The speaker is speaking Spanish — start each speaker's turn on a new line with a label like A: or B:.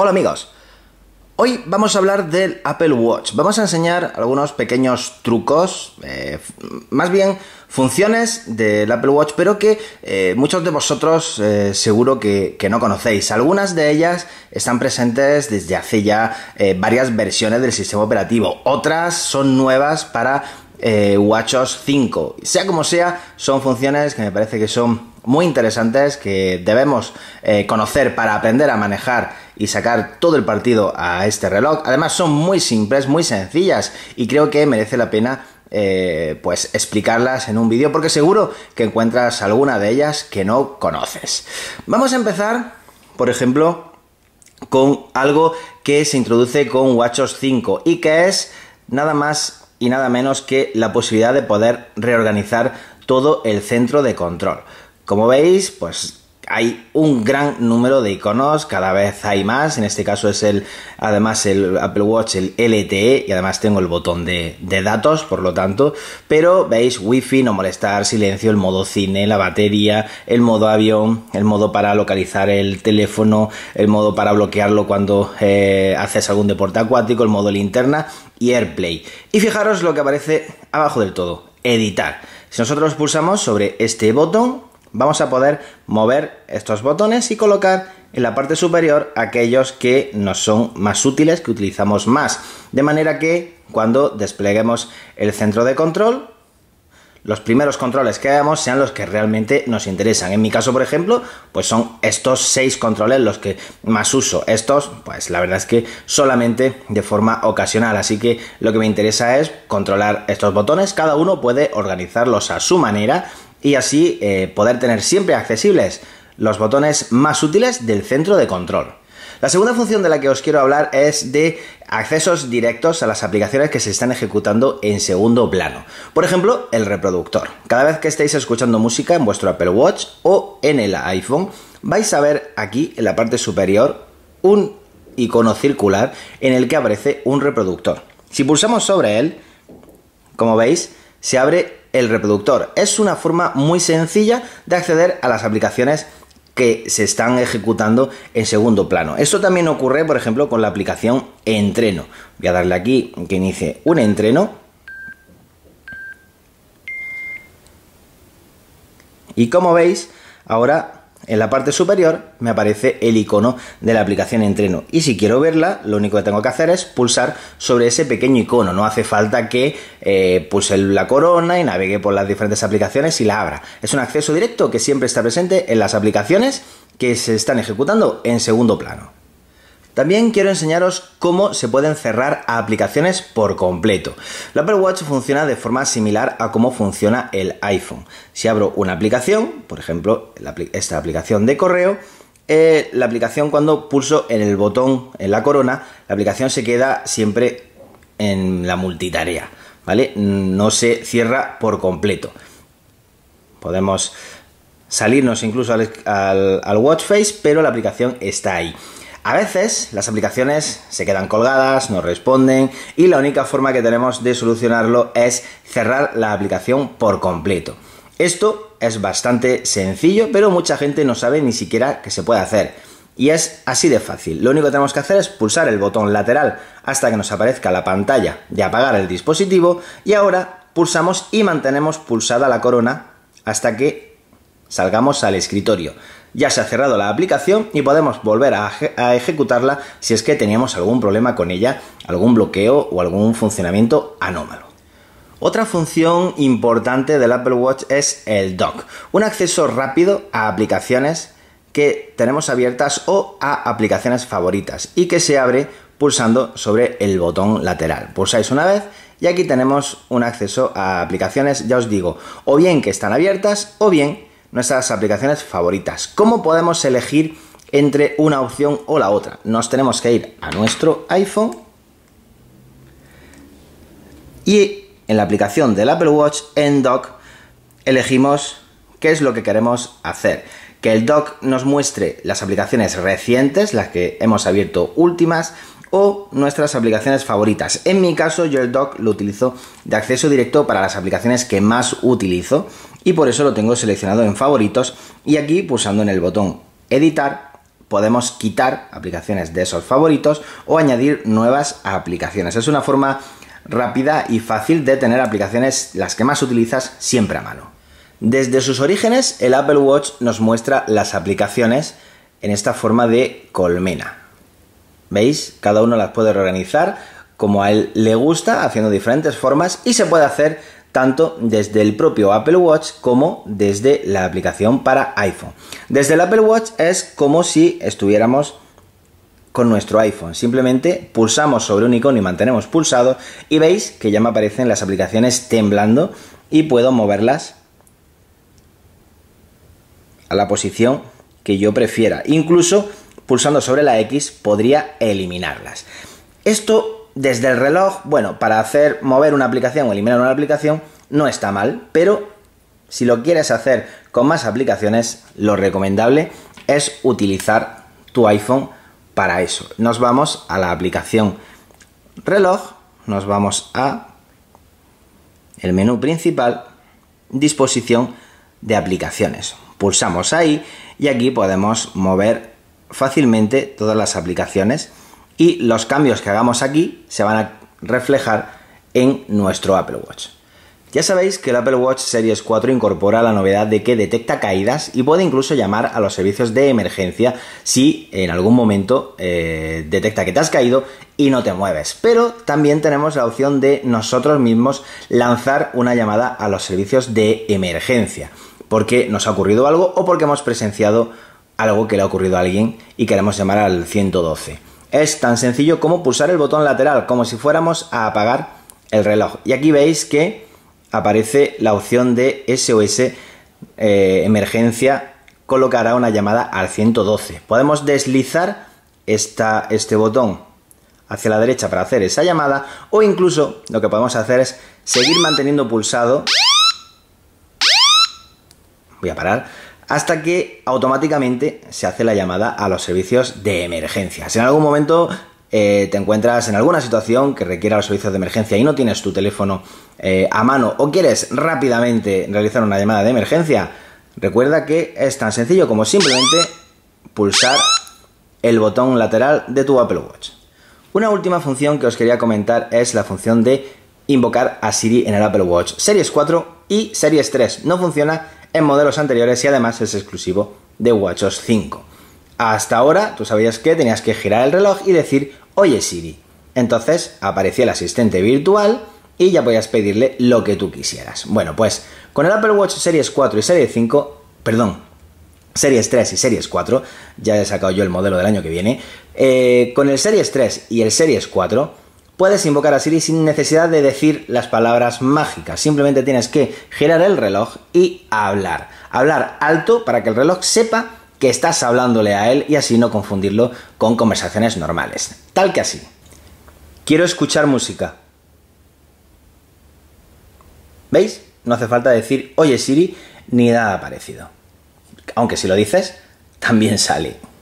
A: Hola amigos, hoy vamos a hablar del Apple Watch. Vamos a enseñar algunos pequeños trucos, eh, más bien funciones del Apple Watch, pero que eh, muchos de vosotros eh, seguro que, que, no conocéis. Algunas de ellas están presentes desde hace ya varias versiones del sistema operativo, otras son nuevas para eh, WatchOS 5. Sea como sea, son funciones que me parece que son muy interesantes, que debemos eh, conocer para aprender a manejar y sacar todo el partido a este reloj. Además, son muy simples, muy sencillas y creo que merece la pena eh, pues explicarlas en un vídeo porque seguro que encuentras alguna de ellas que no conoces. Vamos a empezar, por ejemplo, con algo que se introduce con WatchOS 5 y que es nada más y nada menos que la posibilidad de poder reorganizar todo el centro de control. Como veis, pues hay un gran número de iconos, cada vez hay más. En este caso es el, además el Apple Watch, el LTE, y además tengo el botón de, datos, por lo tanto. Pero veis, wifi, no molestar, silencio, el modo cine, la batería, el modo avión, el modo para localizar el teléfono, el modo para bloquearlo cuando eh, haces algún deporte acuático, el modo linterna y AirPlay. Y fijaros lo que aparece abajo del todo, editar. Si nosotros pulsamos sobre este botón, vamos a poder mover estos botones y colocar en la parte superior aquellos que nos son más útiles, que utilizamos más. De manera que cuando despleguemos el centro de control, los primeros controles que hagamos sean los que realmente nos interesan. En mi caso, por ejemplo, pues son estos seis controles los que más uso. Estos, pues la verdad es que solamente de forma ocasional. Así que lo que me interesa es controlar estos botones. Cada uno puede organizarlos a su manera y así eh, poder tener siempre accesibles los botones más útiles del centro de control. La segunda función de la que os quiero hablar es de accesos directos a las aplicaciones que se están ejecutando en segundo plano. Por ejemplo, el reproductor. Cada vez que estéis escuchando música en vuestro Apple Watch o en el iPhone, vais a ver aquí en la parte superior un icono circular en el que aparece un reproductor. Si pulsamos sobre él, como veis, se abre el reproductor. Es una forma muy sencilla de acceder a las aplicaciones que se están ejecutando en segundo plano. Esto también ocurre, por ejemplo, con la aplicación Entreno. Voy a darle aquí que inicie un entreno. Y como veis, ahora en la parte superior me aparece el icono de la aplicación entreno y si quiero verla lo único que tengo que hacer es pulsar sobre ese pequeño icono, no hace falta que eh, pulse la corona y navegue por las diferentes aplicaciones y la abra. Es un acceso directo que siempre está presente en las aplicaciones que se están ejecutando en segundo plano. También quiero enseñaros cómo se pueden cerrar aplicaciones por completo. La Apple Watch funciona de forma similar a cómo funciona el iPhone. Si abro una aplicación, por ejemplo, esta aplicación de correo, eh, la aplicación cuando pulso en el botón, en la corona, la aplicación se queda siempre en la multitarea, ¿vale? No se cierra por completo. Podemos salirnos incluso al watch face, pero la aplicación está ahí. A veces las aplicaciones se quedan colgadas, no responden y la única forma que tenemos de solucionarlo es cerrar la aplicación por completo. Esto es bastante sencillo, pero mucha gente no sabe ni siquiera que se puede hacer. Y es así de fácil. Lo único que tenemos que hacer es pulsar el botón lateral hasta que nos aparezca la pantalla de apagar el dispositivo y ahora pulsamos y mantenemos pulsada la corona hasta que Salgamos al escritorio. Ya se ha cerrado la aplicación y podemos volver a, ejecutarla si es que teníamos algún problema con ella, algún bloqueo o algún funcionamiento anómalo. Otra función importante del Apple Watch es el dock, un acceso rápido a aplicaciones que tenemos abiertas o a aplicaciones favoritas y que se abre pulsando sobre el botón lateral. Pulsáis una vez y aquí tenemos un acceso a aplicaciones, ya os digo, o bien que están abiertas o bien nuestras aplicaciones favoritas. ¿Cómo podemos elegir entre una opción o la otra? Nos tenemos que ir a nuestro iPhone y en la aplicación del Apple Watch en Dock elegimos qué es lo que queremos hacer. Que el dock nos muestre las aplicaciones recientes, las que hemos abierto últimas, o nuestras aplicaciones favoritas. En mi caso, yo el dock lo utilizo de acceso directo para las aplicaciones que más utilizo y por eso lo tengo seleccionado en favoritos y aquí pulsando en el botón editar podemos quitar aplicaciones de esos favoritos o añadir nuevas aplicaciones. Es una forma rápida y fácil de tener aplicaciones las que más utilizas siempre a mano. Desde sus orígenes, el Apple Watch nos muestra las aplicaciones en esta forma de colmena. ¿Veis? Cada uno las puede reorganizar como a él le gusta, haciendo diferentes formas y se puede hacer tanto desde el propio Apple Watch como desde la aplicación para iPhone. Desde el Apple Watch es como si estuviéramos con nuestro iPhone. Simplemente pulsamos sobre un icono y mantenemos pulsado y veis que ya me aparecen las aplicaciones temblando y puedo moverlas a la posición que yo prefiera. Incluso pulsando sobre la X podría eliminarlas. Esto desde el reloj, bueno, para hacer mover una aplicación o eliminar una aplicación, no está mal, pero si lo quieres hacer con más aplicaciones, lo recomendable es utilizar tu iPhone para eso. Nos vamos a la aplicación reloj, nos vamos a el menú principal, disposición de aplicaciones. Pulsamos ahí y aquí podemos mover fácilmente todas las aplicaciones y los cambios que hagamos aquí se van a reflejar en nuestro Apple Watch. Ya sabéis que el Apple Watch Series 4 incorpora la novedad de que detecta caídas y puede incluso llamar a los servicios de emergencia si en algún momento eh, detecta que te has caído y no te mueves. Pero también tenemos la opción de nosotros mismos lanzar una llamada a los servicios de emergencia, porque nos ha ocurrido algo o porque hemos presenciado algo que le ha ocurrido a alguien y queremos llamar al 112. Es tan sencillo como pulsar el botón lateral, como si fuéramos a apagar el reloj. Y aquí veis que aparece la opción de SOS eh, emergencia, colocará una llamada al 112. Podemos deslizar este botón hacia la derecha para hacer esa llamada o incluso lo que podemos hacer es seguir manteniendo pulsado voy a parar hasta que automáticamente se hace la llamada a los servicios de emergencia. Si en algún momento eh, te encuentras en alguna situación que requiera los servicios de emergencia y no tienes tu teléfono eh, a mano o quieres rápidamente realizar una llamada de emergencia, recuerda que es tan sencillo como simplemente pulsar el botón lateral de tu Apple Watch. Una última función que os quería comentar es la función de invocar a Siri en el Apple Watch Series 4 y Series 3. No funciona en modelos anteriores y además es exclusivo de WatchOS 5. Hasta ahora, tú sabías que tenías que girar el reloj y decir, oye Siri. Entonces aparecía el asistente virtual y ya podías pedirle lo que tú quisieras. Bueno, pues con el Apple Watch Series 4 y Series 5, perdón, Series 3 y Series 4, ya he sacado yo el modelo del año que viene, eh, con el Series 3 y el Series 4, Puedes invocar a Siri sin necesidad de decir las palabras mágicas. Simplemente tienes que girar el reloj y hablar. Hablar alto para que el reloj sepa que estás hablándole a él y así no confundirlo con conversaciones normales. Tal que así. Quiero escuchar música. ¿Veis? No hace falta decir, oye Siri, ni nada parecido. Aunque si lo dices, también sale.